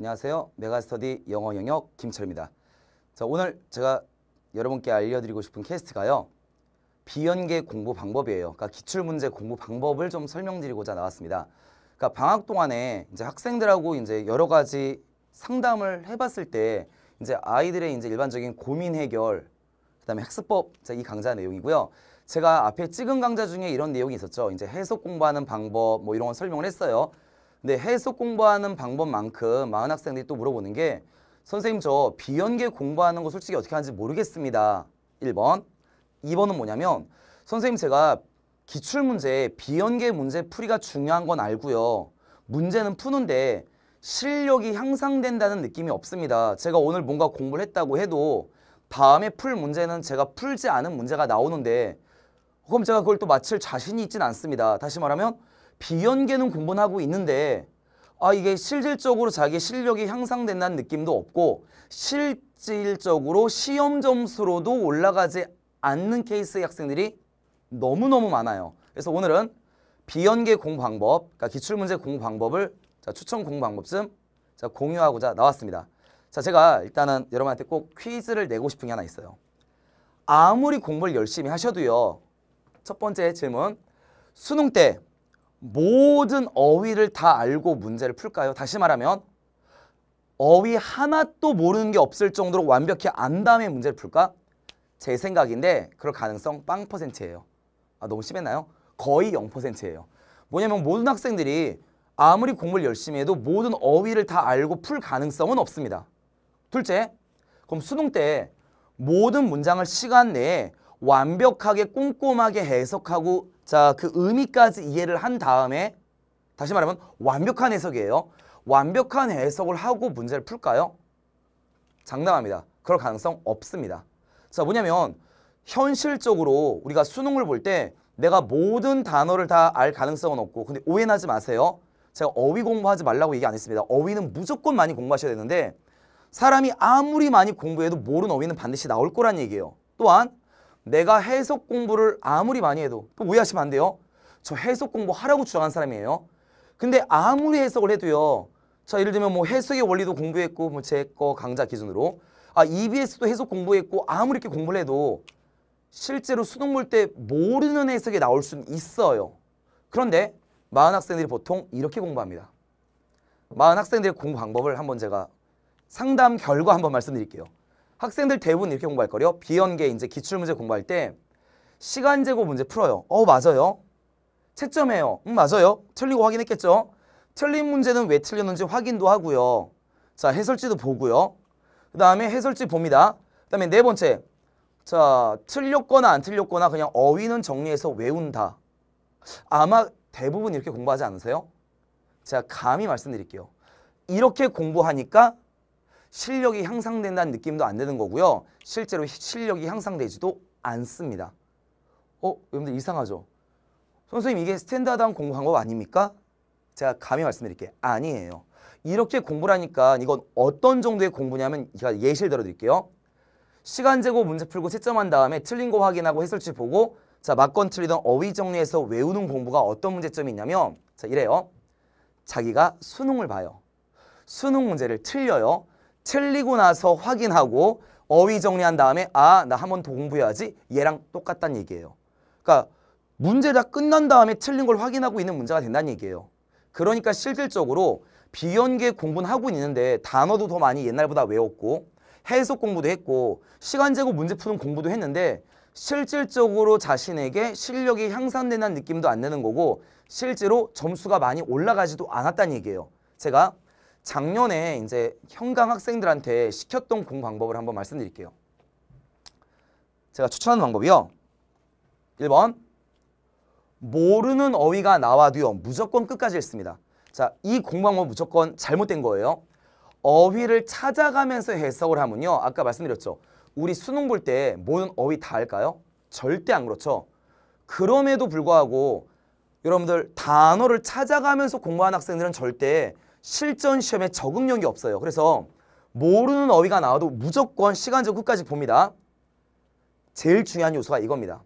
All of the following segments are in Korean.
안녕하세요. 메가스터디 영어 영역 김철입니다. 자, 오늘 제가 여러분께 알려드리고 싶은 캐스트가요. 비연계 공부 방법이에요. 그러니까 기출문제 공부 방법을 좀 설명드리고자 나왔습니다. 그러니까 방학 동안에 이제 학생들하고 이제 여러 가지 상담을 해봤을 때 이제 아이들의 이제 일반적인 고민 해결, 그다음에 학습법 자, 이 강좌 내용이고요. 제가 앞에 찍은 강좌 중에 이런 내용이 있었죠. 이제 해석 공부하는 방법 뭐 이런 건 설명을 했어요. 근데 해석 공부하는 방법만큼 많은 학생들이 또 물어보는 게 선생님 저 비연계 공부하는 거 솔직히 어떻게 하는지 모르겠습니다. 1번 2번은 뭐냐면 선생님 제가 기출문제 비연계 문제 풀이가 중요한 건 알고요. 문제는 푸는데 실력이 향상된다는 느낌이 없습니다. 제가 오늘 뭔가 공부를 했다고 해도 다음에 풀 문제는 제가 풀지 않은 문제가 나오는데 그럼 제가 그걸 또 맞힐 자신이 있진 않습니다. 다시 말하면 비연계는 공부는 하고 있는데 아 이게 실질적으로 자기 실력이 향상된다는 느낌도 없고 실질적으로 시험 점수로도 올라가지 않는 케이스의 학생들이 너무너무 많아요. 그래서 오늘은 비연계 공 방법, 그러니까 기출문제 공 방법을 자, 추천 공 방법 좀 자, 공유하고자 나왔습니다. 자, 제가 일단은 여러분한테 꼭 퀴즈를 내고 싶은 게 하나 있어요. 아무리 공부를 열심히 하셔도요. 첫 번째 질문, 수능 때 모든 어휘를 다 알고 문제를 풀까요? 다시 말하면 어휘 하나도 모르는 게 없을 정도로 완벽히 안 다음에 문제를 풀까? 제 생각인데 그럴 가능성 빵 퍼센트예요. 아, 너무 심했나요? 거의 0%예요. 뭐냐면 모든 학생들이 아무리 공부를 열심히 해도 모든 어휘를 다 알고 풀 가능성은 없습니다. 둘째, 그럼 수능 때 모든 문장을 시간 내에 완벽하게 꼼꼼하게 해석하고 자, 그 의미까지 이해를 한 다음에 다시 말하면 완벽한 해석이에요. 완벽한 해석을 하고 문제를 풀까요? 장담합니다. 그럴 가능성 없습니다. 자, 뭐냐면 현실적으로 우리가 수능을 볼 때 내가 모든 단어를 다 알 가능성은 없고 근데 오해하지 마세요. 제가 어휘 공부하지 말라고 얘기 안 했습니다. 어휘는 무조건 많이 공부하셔야 되는데 사람이 아무리 많이 공부해도 모르는 어휘는 반드시 나올 거란 얘기예요. 또한 내가 해석 공부를 아무리 많이 해도 오해하시면 안 돼요. 저 해석 공부 하라고 주장한 사람이에요. 근데 아무리 해석을 해도요. 자 예를 들면 뭐 해석의 원리도 공부했고 뭐 제 거 강좌 기준으로 아 EBS도 해석 공부했고 아무리 이렇게 공부를 해도 실제로 수능 볼 때 모르는 해석이 나올 수는 있어요. 그런데 많은 학생들이 보통 이렇게 공부합니다. 많은 학생들의 공부 방법을 한번 제가 상담 결과 한번 말씀드릴게요. 학생들 대부분 이렇게 공부할 거요 비연계 이제 기출문제 공부할 때 시간 제고 문제 풀어요. 어 맞아요. 채점해요. 음 맞아요. 틀리고 확인했겠죠. 틀린 문제는 왜 틀렸는지 확인도 하고요. 자 해설지도 보고요. 그 다음에 해설지 봅니다. 그 다음에 네 번째 자 틀렸거나 안 틀렸거나 그냥 어휘는 정리해서 외운다. 아마 대부분 이렇게 공부하지 않으세요? 제가 감히 말씀드릴게요. 이렇게 공부하니까 실력이 향상된다는 느낌도 안 드는 거고요. 실제로 실력이 향상되지도 않습니다. 어? 여러분들 이상하죠? 선생님 이게 스탠다드한 공부 한거 아닙니까? 제가 감히 말씀드릴게요. 아니에요. 이렇게 공부라니까 이건 어떤 정도의 공부냐면 제가 예시를 들어드릴게요. 시간 제고 문제 풀고 채점한 다음에 틀린 거 확인하고 해설지 보고 자 맞건 틀리던 어휘 정리해서 외우는 공부가 어떤 문제점이 있냐면 자 이래요. 자기가 수능을 봐요. 수능 문제를 틀려요. 틀리고 나서 확인하고 어휘 정리한 다음에 아 나 한 번 더 공부해야지 얘랑 똑같단 얘기예요. 그러니까 문제다 끝난 다음에 틀린 걸 확인하고 있는 문제가 된다는 얘기예요. 그러니까 실질적으로 비연계 공부는 하고 있는데 단어도 더 많이 옛날보다 외웠고 해석 공부도 했고 시간 제고 문제 푸는 공부도 했는데 실질적으로 자신에게 실력이 향상된다는 느낌도 안내는 거고 실제로 점수가 많이 올라가지도 않았다는 얘기예요. 제가 작년에 이제 현강 학생들한테 시켰던 공 방법을 한번 말씀드릴게요. 제가 추천하는 방법이요. 1번 모르는 어휘가 나와도요. 무조건 끝까지 했습니다. 자, 이 공방법 무조건 잘못된 거예요. 어휘를 찾아가면서 해석을 하면요. 아까 말씀드렸죠. 우리 수능 볼 때 모든 어휘 다 할까요? 절대 안 그렇죠. 그럼에도 불구하고 여러분들 단어를 찾아가면서 공부하는 학생들은 절대 실전 시험에 적응력이 없어요. 그래서 모르는 어휘가 나와도 무조건 시간적 끝까지 봅니다. 제일 중요한 요소가 이겁니다.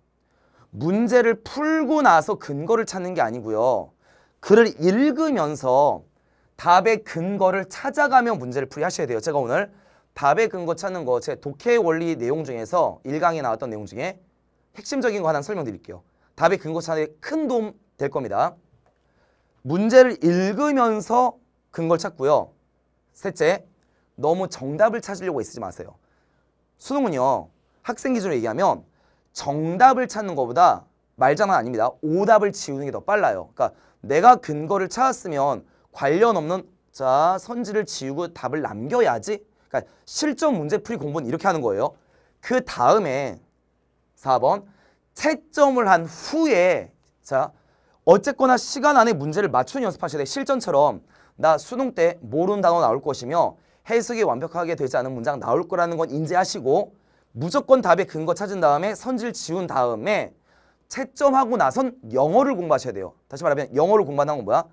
문제를 풀고 나서 근거를 찾는 게 아니고요. 글을 읽으면서 답의 근거를 찾아가며 문제를 풀이하셔야 돼요. 제가 오늘 답의 근거 찾는 거 제 독해 원리 내용 중에서 일강에 나왔던 내용 중에 핵심적인 거 하나 설명드릴게요. 답의 근거 찾는 게 큰 도움 될 겁니다. 문제를 읽으면서 근거를 찾고요. 셋째, 너무 정답을 찾으려고 애쓰지 마세요. 수능은요. 학생 기준으로 얘기하면 정답을 찾는 것보다 말장난 아닙니다. 오답을 지우는 게 더 빨라요. 그러니까 내가 근거를 찾았으면 관련 없는 자 선지를 지우고 답을 남겨야지. 그러니까 실전 문제풀이 공부는 이렇게 하는 거예요. 그 다음에 4번 채점을 한 후에 자 어쨌거나 시간 안에 문제를 맞추는 연습하셔야 돼. 실전처럼 나 수능 때 모르는 단어 나올 것이며 해석이 완벽하게 되지 않은 문장 나올 거라는 건 인지하시고 무조건 답의 근거 찾은 다음에 선질 지운 다음에 채점하고 나선 영어를 공부하셔야 돼요. 다시 말하면 영어를 공부하는 건 뭐야?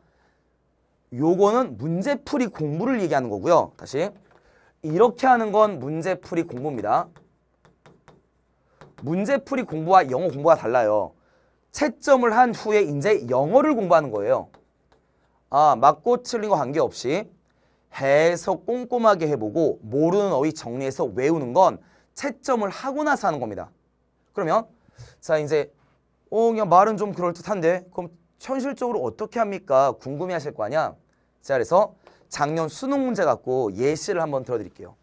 요거는 문제풀이 공부를 얘기하는 거고요. 다시 이렇게 하는 건 문제풀이 공부입니다. 문제풀이 공부와 영어 공부가 달라요. 채점을 한 후에 이제 영어를 공부하는 거예요. 아 맞고 틀린 거 관계없이 해석 꼼꼼하게 해보고 모르는 어휘 정리해서 외우는 건 채점을 하고 나서 하는 겁니다. 그러면 자 이제 어 그냥 말은 좀 그럴듯한데 그럼 현실적으로 어떻게 합니까? 궁금해하실 거 아니야? 자 그래서 작년 수능 문제 갖고 예시를 한번 들어드릴게요.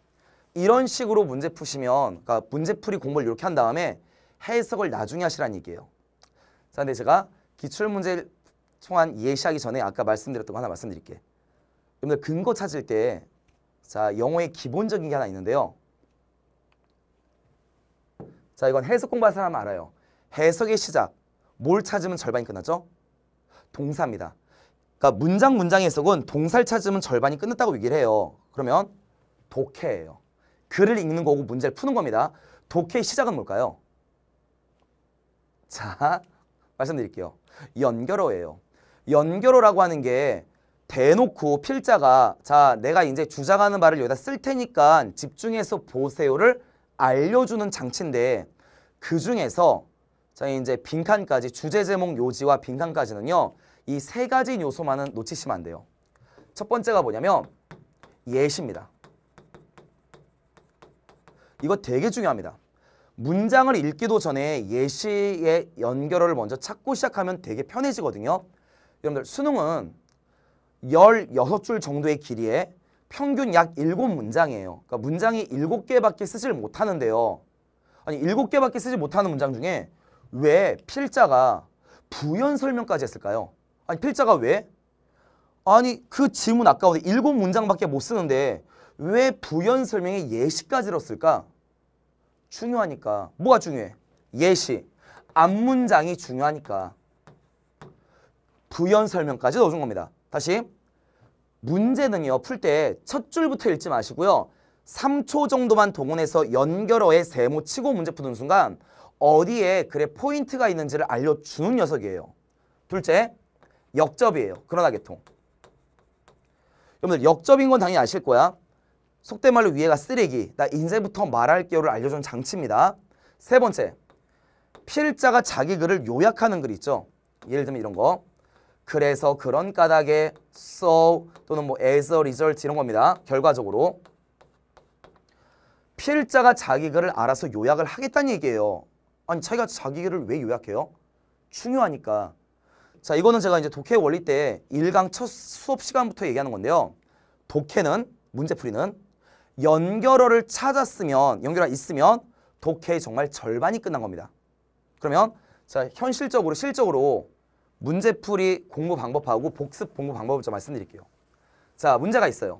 이런 식으로 문제 푸시면 그러니까 문제풀이 공부를 이렇게 한 다음에 해석을 나중에 하시라는 얘기예요. 자 근데 제가 기출문제 총한 예시하기 전에 아까 말씀드렸던 거 하나 말씀드릴게. 여러분들 근거 찾을 때 자, 영어의 기본적인 게 하나 있는데요. 자, 이건 해석 공부한 사람 알아요. 해석의 시작. 뭘 찾으면 절반이 끝났죠? 동사입니다. 그러니까 문장 문장 해석은 동사를 찾으면 절반이 끝났다고 얘기를 해요. 그러면 독해예요. 글을 읽는 거고 문제를 푸는 겁니다. 독해의 시작은 뭘까요? 자, 말씀드릴게요. 연결어예요. 연결어라고 하는 게 대놓고 필자가 자 내가 이제 주장하는 말을 여기다 쓸 테니까 집중해서 보세요를 알려주는 장치인데 그 중에서 자 이제 빈칸까지 주제 제목 요지와 빈칸까지는요 이 세 가지 요소만은 놓치시면 안 돼요 첫 번째가 뭐냐면 예시입니다 이거 되게 중요합니다 문장을 읽기도 전에 예시의 연결어를 먼저 찾고 시작하면 되게 편해지거든요 여러분들 수능은 16줄 정도의 길이에 평균 약 7문장이에요. 그러니까 문장이 7개밖에 쓰질 못하는데요. 아니 7개밖에 쓰지 못하는 문장 중에 왜 필자가 부연 설명까지 했을까요? 아니 필자가 왜? 아니 그 지문 아까운데 7문장밖에 못 쓰는데 왜 부연 설명에 예시까지 넣었을까? 중요하니까. 뭐가 중요해? 예시. 앞문장이 중요하니까. 부연 설명까지 넣어준 겁니다. 다시 문제는요. 풀 때 첫 줄부터 읽지 마시고요. 3초 정도만 동원해서 연결어에 세모 치고 문제 푸는 순간 어디에 글의 포인트가 있는지를 알려주는 녀석이에요. 둘째, 역접이에요. 그러나 개통. 여러분들 역접인 건 당연히 아실 거야. 속된 말로 위에가 쓰레기, 나 인쇄부터 말할게요를 알려주는 장치입니다. 세 번째, 필자가 자기 글을 요약하는 글 있죠. 예를 들면 이런 거. 그래서 그런 까닭에 so 또는 뭐 as a result 이런 겁니다. 결과적으로 필자가 자기 글을 알아서 요약을 하겠다는 얘기예요. 아니 자기가 자기 글을 왜 요약해요? 중요하니까. 자 이거는 제가 이제 독해 원리 때 1강 첫 수업 시간부터 얘기하는 건데요. 독해는 문제풀이는 연결어를 찾았으면 연결어 있으면 독해의 정말 절반이 끝난 겁니다. 그러면 자 현실적으로 실적으로 문제풀이 공부 방법하고 복습 공부 방법을 좀 말씀드릴게요. 자, 문제가 있어요.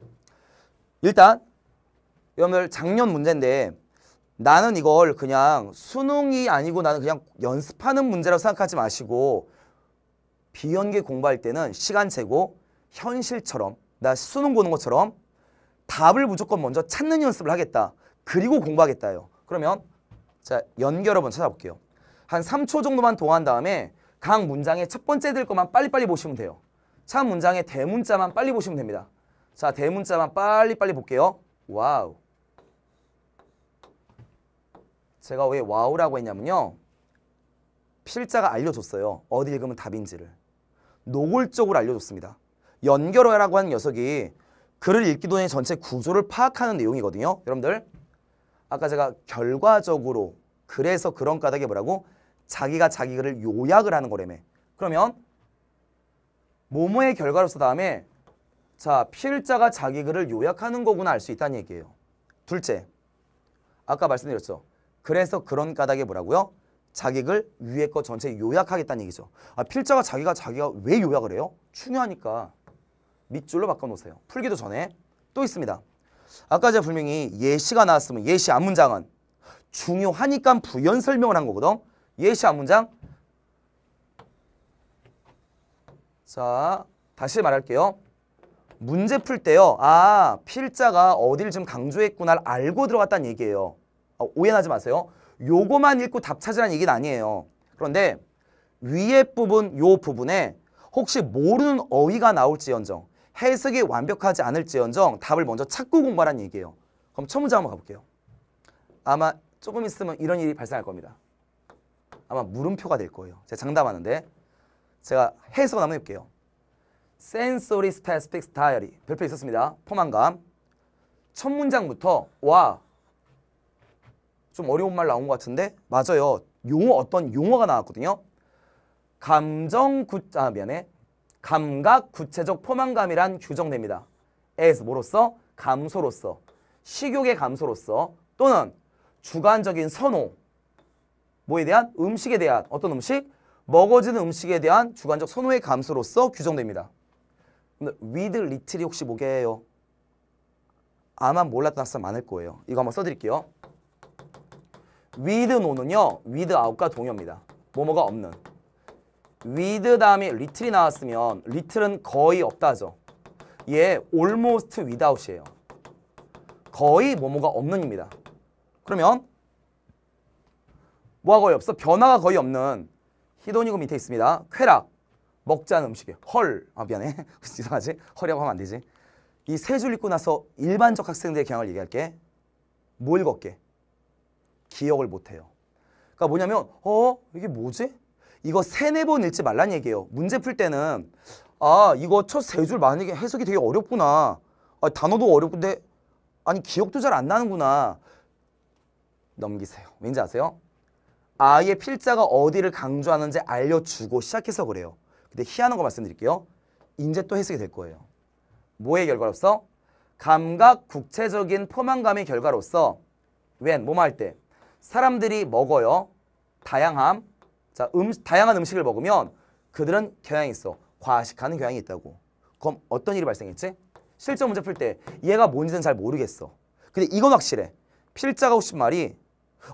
일단 여러분 작년 문제인데 나는 이걸 그냥 수능이 아니고 나는 그냥 연습하는 문제라고 생각하지 마시고 비연계 공부할 때는 시간 재고 현실처럼 나 수능 보는 것처럼 답을 무조건 먼저 찾는 연습을 하겠다. 그리고 공부하겠다요. 그러면 자 연결 한번 찾아볼게요. 한 3초 정도만 동안 다음에 각 문장의 첫 번째 들 것만 빨리빨리 보시면 돼요. 첫 문장의 대문자만 빨리 보시면 됩니다. 자, 대문자만 빨리빨리 볼게요. 와우. 제가 왜 와우라고 했냐면요. 필자가 알려줬어요. 어디 읽으면 답인지를. 노골적으로 알려줬습니다. 연결어라고 하는 녀석이 글을 읽기 전에 전체 구조를 파악하는 내용이거든요. 여러분들 아까 제가 결과적으로 그래서 그런 까닭에 뭐라고 자기가 자기 글을 요약을 하는 거래매 그러면 모모의 결과로서 다음에 자 필자가 자기 글을 요약하는 거구나 알 수 있다는 얘기예요. 둘째, 아까 말씀드렸죠. 그래서 그런 까닭에 뭐라고요? 자기 글 위에 거 전체 요약하겠다는 얘기죠. 아, 필자가 자기가 자기가 왜 요약을 해요? 중요하니까 밑줄로 바꿔놓으세요. 풀기도 전에 또 있습니다. 아까 제가 분명히 예시가 나왔으면 예시 앞문장은 중요하니까 부연 설명을 한 거거든. 예시한 문장 자 다시 말할게요 문제 풀 때요 아 필자가 어딜 좀 강조했구나를 알고 들어갔다는 얘기예요 아, 오해하지 마세요 요거만 읽고 답 찾으라는 얘기는 아니에요 그런데 위에 부분 요 부분에 혹시 모르는 어휘가 나올지언정 해석이 완벽하지 않을지언정 답을 먼저 찾고 공부하라는 얘기예요 그럼 첫 문제 한번 가볼게요 아마 조금 있으면 이런 일이 발생할 겁니다 아마 물음표가 될 거예요. 제가 장담하는데 제가 해석을 한번 해볼게요. Sensory Specific Diary 별표 있었습니다. 포만감 첫 문장부터 와좀 어려운 말 나온 것 같은데 맞아요. 용어 어떤 용어가 나왔거든요. 감정 구아 미안해 감각 구체적 포만감이란 규정됩니다. as 뭐로서 감소로서 식욕의 감소로서 또는 주관적인 선호 뭐에 대한? 음식에 대한 어떤 음식? 먹어지는 음식에 대한 주관적 선호의 감소로서 규정됩니다. 근데 with 이 혹시 뭐게요? 아마 몰랐던 학생 많을 거예요. 이거 한번 써드릴게요. 위드 노는요 위드 아웃과동의입니다 뭐뭐가 없는. 위드 다음에 리틀이 나왔으면 리틀은 거의 없다죠. 얘 almost without이에요. 거의 뭐뭐가 없는입니다. 그러면 뭐가 거의 없어? 변화가 거의 없는 히도니고 밑에 있습니다. 쾌락, 먹자는 음식에 이요 헐, 아 미안해. 이상하지? 헐이라고 하면 안 되지. 이 세 줄 읽고 나서 일반적 학생들의 경향을 얘기할게. 뭘었게 기억을 못해요. 그러니까 뭐냐면 어? 이게 뭐지? 이거 세네 번 읽지 말란 얘기예요. 문제 풀 때는 아 이거 첫 세 줄 만약에 해석이 되게 어렵구나. 아, 단어도 어렵고 근데 아니 기억도 잘 안 나는구나. 넘기세요. 왠지 아세요? 아예 필자가 어디를 강조하는지 알려주고 시작해서 그래요. 근데 희한한 거 말씀드릴게요. 이제 또 해석이 될 거예요. 뭐의 결과로서? 감각 국체적인 포만감의 결과로서 웬, 뭐뭐 할때 사람들이 먹어요. 다양함. 자, 음, 다양한 음식을 먹으면 그들은 경향이 있어. 과식하는 경향이 있다고. 그럼 어떤 일이 발생했지? 실전 문제 풀 때 얘가 뭔지는 잘 모르겠어. 근데 이건 확실해. 필자가 혹시 말이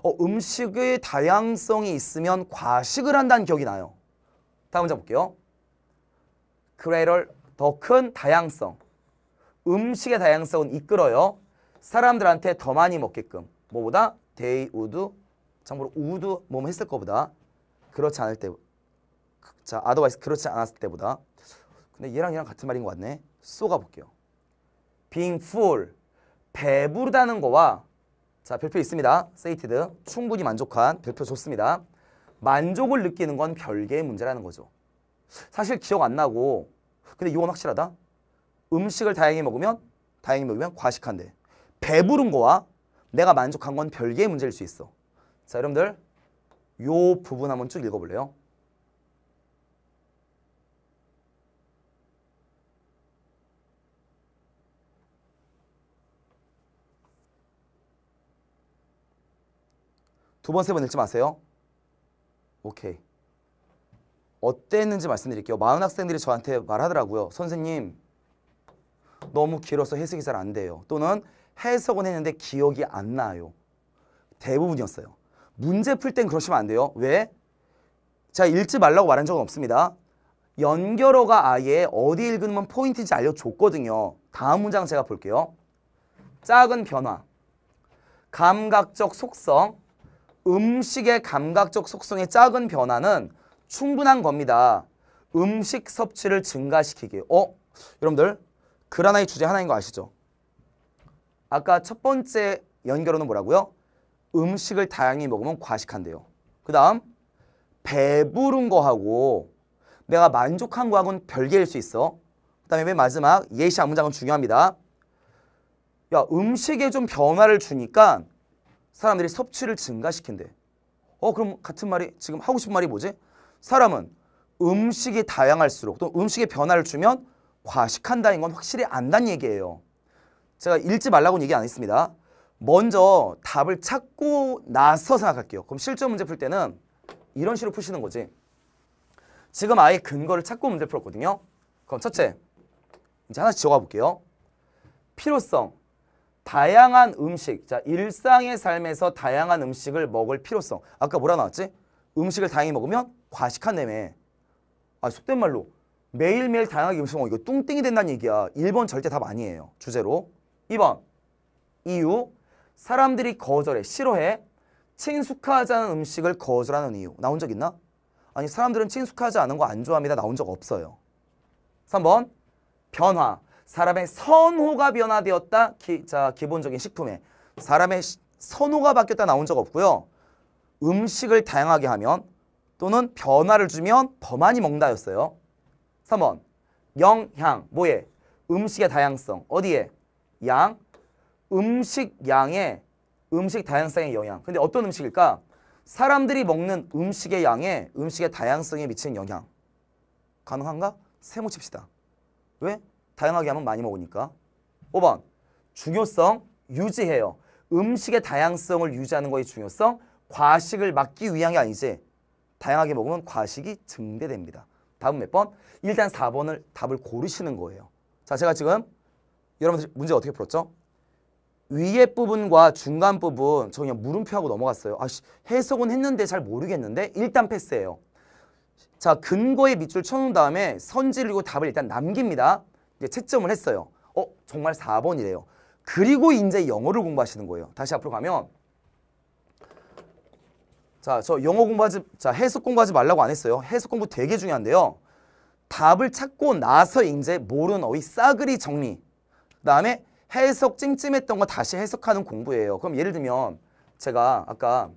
어, 음식의 다양성이 있으면 과식을 한다는 기억이 나요. 다음 문제 볼게요. 그레이럴 더큰 다양성. 음식의 다양성은 이끌어요. 사람들한테 더 많이 먹게끔. 뭐보다? 데이 우드. 참고로 우드 뭐뭐 했을 거보다. 그렇지 않을 때. 자, 아더바이스 그렇지 않았을 때보다. 근데 얘랑 얘랑 같은 말인 것 같네. 쏘가 볼게요. being full. 배부르다는 거와 자, 별표 있습니다. 세이티드. 충분히 만족한 별표 좋습니다. 만족을 느끼는 건 별개의 문제라는 거죠. 사실 기억 안 나고 근데 이건 확실하다. 음식을 다행히 먹으면 다행히 먹으면 과식한데 배부른 거와 내가 만족한 건 별개의 문제일 수 있어. 자, 여러분들 요 부분 한번 쭉 읽어볼래요? 두 번, 세 번 읽지 마세요. 오케이. 어땠는지 말씀드릴게요. 많은 학생들이 저한테 말하더라고요. 선생님, 너무 길어서 해석이 잘 안 돼요. 또는 해석은 했는데 기억이 안 나요. 대부분이었어요. 문제 풀 땐 그러시면 안 돼요. 왜? 제가 읽지 말라고 말한 적은 없습니다. 연결어가 아예 어디 읽으면 포인트인지 알려줬거든요. 다음 문장 제가 볼게요. 작은 변화, 감각적 속성, 음식의 감각적 속성의 작은 변화는 충분한 겁니다. 음식 섭취를 증가시키기. 어? 여러분들 그라나의 주제 하나인 거 아시죠? 아까 첫 번째 연결어는 뭐라고요? 음식을 다양히 먹으면 과식한대요. 그 다음 배부른 거하고 내가 만족한 거하고는 별개일 수 있어. 그 다음에 맨 마지막 예시 안문장은 중요합니다. 야 음식에 좀 변화를 주니까 사람들이 섭취를 증가시킨대. 어 그럼 같은 말이 지금 하고 싶은 말이 뭐지? 사람은 음식이 다양할수록 또 음식의 변화를 주면 과식한다는 건 확실히 안다는 얘기예요. 제가 읽지 말라고는 얘기 안 했습니다. 먼저 답을 찾고 나서 생각할게요. 그럼 실전 문제 풀 때는 이런 식으로 푸시는 거지. 지금 아예 근거를 찾고 문제 풀었거든요. 그럼 첫째, 이제 하나씩 지어가 볼게요. 필요성. 다양한 음식, 자 일상의 삶에서 다양한 음식을 먹을 필요성. 아까 뭐라 나왔지? 음식을 다양히 먹으면 과식한다며. 아 속된 말로 매일매일 다양하게 음식 먹어 이거 뚱땡이 된다는 얘기야. 1번 절대 답 아니에요. 주제로. 2번 이유 사람들이 거절해, 싫어해. 친숙하지 않은 음식을 거절하는 이유. 나온 적 있나? 아니 사람들은 친숙하지 않은 거 안 좋아합니다. 나온 적 없어요. 3번 변화. 사람의 선호가 변화되었다. 기, 자, 기본적인 식품에. 사람의 선호가 바뀌었다 나온 적 없고요. 음식을 다양하게 하면 또는 변화를 주면 더많이 먹는다였어요. 3번 영향 뭐에? 음식의 다양성 어디에? 양 음식 양에 음식 다양성의 영향 근데 어떤 음식일까? 사람들이 먹는 음식의 양에 음식의 다양성에 미치는 영향 가능한가? 세모 칩시다 왜? 다양하게 하면 많이 먹으니까. 5번 중요성 유지해요. 음식의 다양성을 유지하는 것의 중요성 과식을 막기 위한 게 아니지. 다양하게 먹으면 과식이 증대됩니다. 다음 몇 번? 일단 4번을 답을 고르시는 거예요. 자, 제가 지금 여러분들 문제 어떻게 풀었죠? 위에 부분과 중간 부분 저 그냥 물음표하고 넘어갔어요. 아 해석은 했는데 잘 모르겠는데 일단 패스해요. 자, 근거에 밑줄 쳐놓은 다음에 선지를 이고 답을 일단 남깁니다. 이제 채점을 했어요. 어, 정말 4번이래요. 그리고 이제 영어를 공부하시는 거예요. 다시 앞으로 가면 자, 저 영어 공부하지 자, 해석 공부하지 말라고 안 했어요. 해석 공부 되게 중요한데요. 답을 찾고 나서 이제 모르는 어휘 싸그리 정리. 그다음에 해석 찜찜했던 거 다시 해석하는 공부예요. 그럼 예를 들면 제가 아까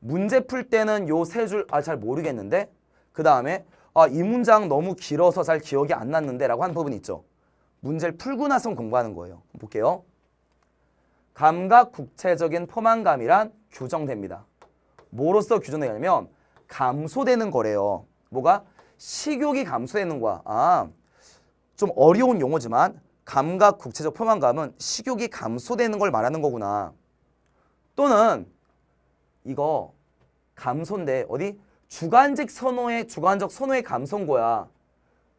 문제 풀 때는 요 세 줄 아 잘 모르겠는데 그다음에 아 이 문장 너무 길어서 잘 기억이 안 났는데 라고 하는 부분이 있죠. 문제를 풀고 나서 공부하는 거예요. 볼게요. 감각 국체적인 포만감이란 규정됩니다. 뭐로써 규정되냐면 감소되는 거래요. 뭐가? 식욕이 감소되는 거야. 아, 좀 어려운 용어지만 감각 국체적 포만감은 식욕이 감소되는 걸 말하는 거구나. 또는 이거 감소인데 어디? 주관적 선호의 주관적 선호의 감소인 거야.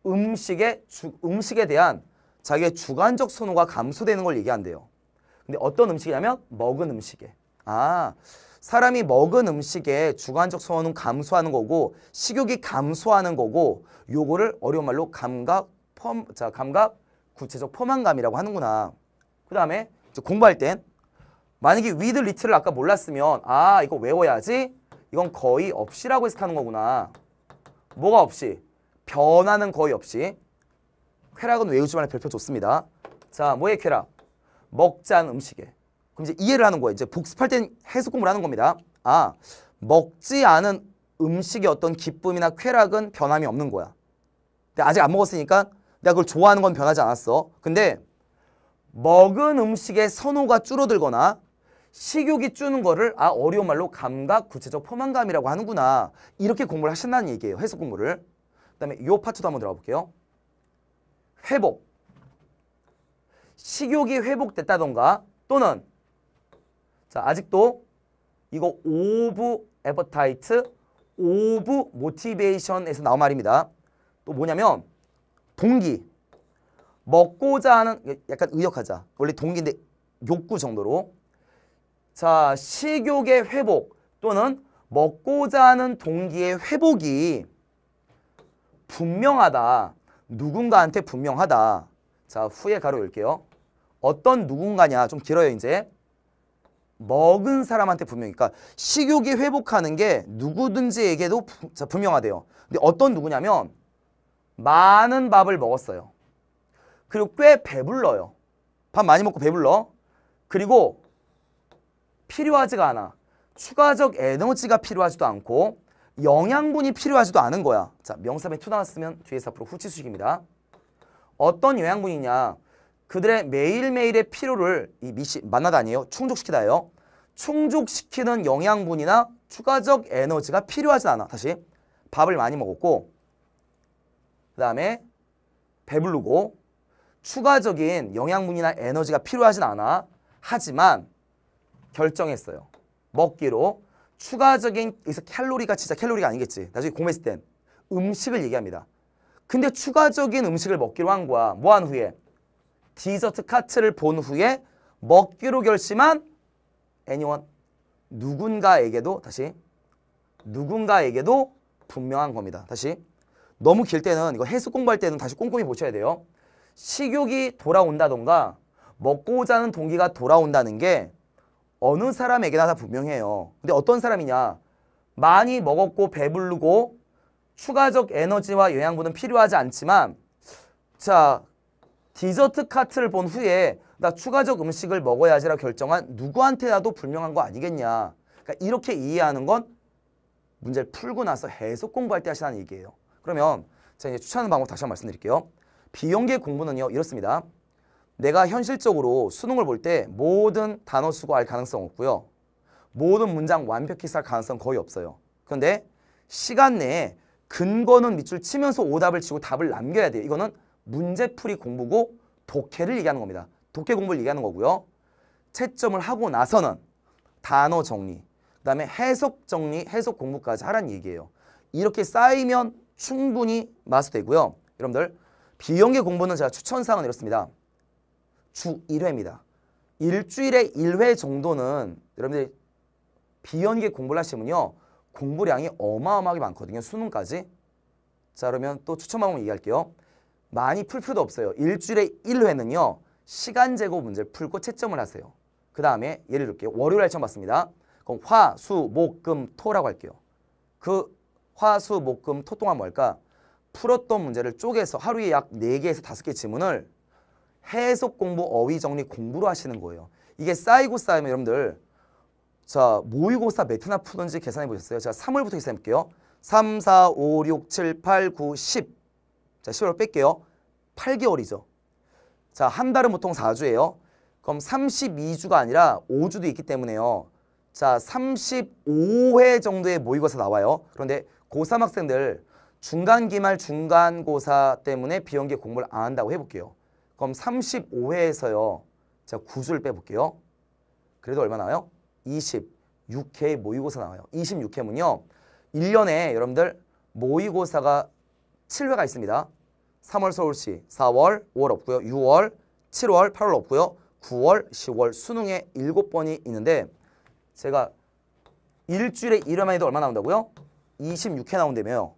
음식의 주, 음식에 대한 자기의 주관적 선호가 감소되는 걸 얘기한대요. 근데 어떤 음식이냐면 먹은 음식에. 아, 사람이 먹은 음식에 주관적 선호는 감소하는 거고 식욕이 감소하는 거고 요거를 어려운 말로 감각 펌, 자, 감각 구체적 포만감이라고 하는구나. 그 다음에 공부할 땐 만약에 위드 리틀를 아까 몰랐으면 아 이거 외워야지 이건 거의 없이라고 해석하는 거구나. 뭐가 없이? 변화는 거의 없이. 쾌락은 외우지만 별표 좋습니다. 자, 뭐의 쾌락? 먹지 않은 음식에. 그럼 이제 이해를 하는 거예요. 이제 복습할 땐 해석 공부를 하는 겁니다. 아, 먹지 않은 음식의 어떤 기쁨이나 쾌락은 변함이 없는 거야. 근데 아직 안 먹었으니까 내가 그걸 좋아하는 건 변하지 않았어. 근데 먹은 음식의 선호가 줄어들거나 식욕이 쭈는 거를 아 어려운 말로 감각 구체적 포만감이라고 하는구나 이렇게 공부를 하신다는 얘기예요 해석 공부를 그 다음에 요 파트도 한번 들어가 볼게요 회복 식욕이 회복됐다던가 또는 자 아직도 이거 오브 에버타이트 오브 모티베이션에서 나온 말입니다. 또 뭐냐면 동기 먹고자 하는 약간 의역하자 원래 동기인데 욕구 정도로 자 식욕의 회복 또는 먹고자 하는 동기의 회복이 분명하다 누군가한테 분명하다. 자, 후에 가로 읽게요. 어떤 누군가냐. 좀 길어요, 이제. 먹은 사람한테 분명히. 그러니까 식욕이 회복하는 게 누구든지에게도 부, 자, 분명하대요. 근데 어떤 누구냐면 많은 밥을 먹었어요. 그리고 꽤 배불러요. 밥 많이 먹고 배불러. 그리고 필요하지가 않아. 추가적 에너지가 필요하지도 않고 영양분이 필요하지도 않은 거야. 자, 명사에 투 나왔으면 뒤에서 앞으로 후치수식입니다. 어떤 영양분이냐. 그들의 매일매일의 필요를 이 미시 만나다니에요. 충족시키다예요. 충족시키는 영양분이나 추가적 에너지가 필요하지 않아. 다시 밥을 많이 먹었고 그 다음에 배부르고 추가적인 영양분이나 에너지가 필요하진 않아. 하지만 결정했어요. 먹기로 추가적인 여기서 칼로리가 진짜 칼로리가 아니겠지. 나중에 고민했을 땐 음식을 얘기합니다. 근데 추가적인 음식을 먹기로 한 거야. 뭐 한 후에? 디저트 카트를 본 후에 먹기로 결심한 애니원 누군가에게도 다시 누군가에게도 분명한 겁니다. 다시 너무 길 때는 이거 해수 공부할 때는 다시 꼼꼼히 보셔야 돼요. 식욕이 돌아온다던가 먹고자 하는 동기가 돌아온다는 게 어느 사람에게나 다 분명해요. 근데 어떤 사람이냐? 많이 먹었고 배부르고 추가적 에너지와 영양분은 필요하지 않지만 자 디저트 카트를 본 후에 나 추가적 음식을 먹어야지라 결정한 누구한테라도 불명한 거 아니겠냐. 그러니까 이렇게 이해하는 건 문제를 풀고 나서 해석 공부할 때 하시라는 얘기예요. 그러면 제가 이제 추천하는 방법 다시 한번 말씀드릴게요. 비용계 공부는요 이렇습니다. 내가 현실적으로 수능을 볼 때 모든 단어 수고할 가능성 없고요. 모든 문장 완벽히 쓸 가능성 거의 없어요. 그런데 시간 내에 근거는 밑줄 치면서 오답을 치고 답을 남겨야 돼요. 이거는 문제풀이 공부고 독해를 얘기하는 겁니다. 독해 공부를 얘기하는 거고요. 채점을 하고 나서는 단어 정리, 그 다음에 해석 정리, 해석 공부까지 하라는 얘기예요. 이렇게 쌓이면 충분히 마스되고요 여러분들 비용계 공부는 제가 추천사항은 이렇습니다. 주 1회입니다. 일주일에 1회 정도는 여러분들 비연계 공부를 하시면요. 공부량이 어마어마하게 많거든요. 수능까지. 자 그러면 또 추천 방법 얘기할게요. 많이 풀 필요도 없어요. 일주일에 1회는요. 시간 제고 문제를 풀고 채점을 하세요. 그 다음에 예를 들게요. 월요일에 처음 봤습니다. 그럼 화, 수, 목, 금, 토라고 할게요. 그 화, 수, 목, 금, 토 동안 뭘까? 풀었던 문제를 쪼개서 하루에 약 네개에서 다섯 개 지문을 해석 공부, 어휘 정리 공부로 하시는 거예요. 이게 쌓이고 쌓이면 여러분들 자 모의고사 매트나 푸는지 계산해 보셨어요? 자가 3월부터 계산해 볼게요. 3, 4, 5, 6, 7, 8, 9, 10. 자 10월 뺄게요. 8개월이죠. 자 한 달은 보통 4주예요. 그럼 32주가 아니라 5주도 있기 때문에요. 자 35회 정도의 모의고사 나와요. 그런데 고3 학생들 중간기말 중간고사 때문에 비용계 공부를 안 한다고 해볼게요. 그럼 35회에서요. 자, 9수를 빼볼게요. 그래도 얼마 나와요? 26회 모의고사 나와요. 26회는요. 1년에 여러분들 모의고사가 7회가 있습니다. 3월 서울시, 4월, 5월 없고요. 6월, 7월, 8월 없고요. 9월, 10월 수능에 7번이 있는데 제가 일주일에 1회만 해도 얼마 나온다고요? 26회 나온다며요.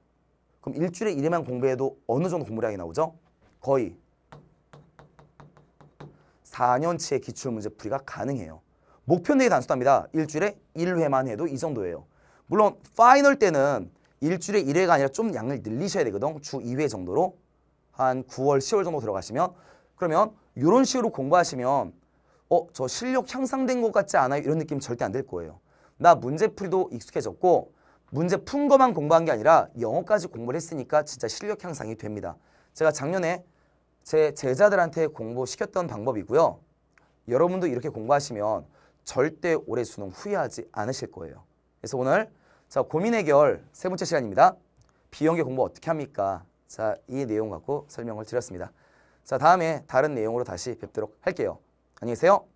그럼 일주일에 1회만 공부해도 어느 정도 공부량이 나오죠? 거의 4년치의 기출문제 풀이가 가능해요. 목표 내기 단순합니다. 일주일에 1회만 해도 이 정도예요. 물론 파이널 때는 일주일에 1회가 아니라 좀 양을 늘리셔야 되거든. 주 2회 정도로 한 9월, 10월 정도 들어가시면 그러면 이런 식으로 공부하시면 어, 저 실력 향상된 것 같지 않아요? 이런 느낌 절대 안들 거예요. 나 문제풀이도 익숙해졌고 문제 푼 것만 공부한 게 아니라 영어까지 공부를 했으니까 진짜 실력 향상이 됩니다. 제가 작년에 제 제자들한테 공부시켰던 방법이고요. 여러분도 이렇게 공부하시면 절대 올해 수능 후회하지 않으실 거예요. 그래서 오늘 자 고민 해결 세 번째 시간입니다. 비용계 공부 어떻게 합니까? 자 이 내용 갖고 설명을 드렸습니다. 자 다음에 다른 내용으로 다시 뵙도록 할게요. 안녕히 계세요.